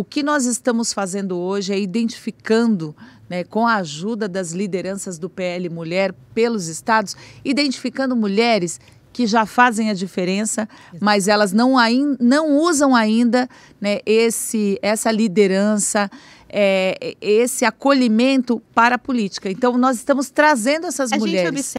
O que nós estamos fazendo hoje é identificando, né, com a ajuda das lideranças do PL Mulher pelos estados, identificando mulheres que já fazem a diferença, mas elas não, ainda, não usam ainda né, esse, essa liderança, é, esse acolhimento para a política. Então, nós estamos trazendo essas a mulheres.